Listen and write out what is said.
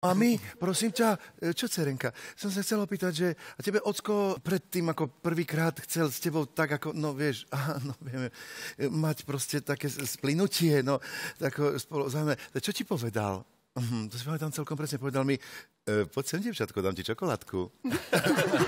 A my, prosím ťa, e, čo cerenka, som sa chcel opýtať, že a tebe ocko predtým ako prvýkrát chcel s tebou tak ako, no vieš, aha, no vieme, e, mať proste také splinutie, no, tak spolu, zaujímavé. Čo ti povedal? Hm, to si tam celkom presne, povedal mi, e, poď sem, devčatko, dám ti čokoládku.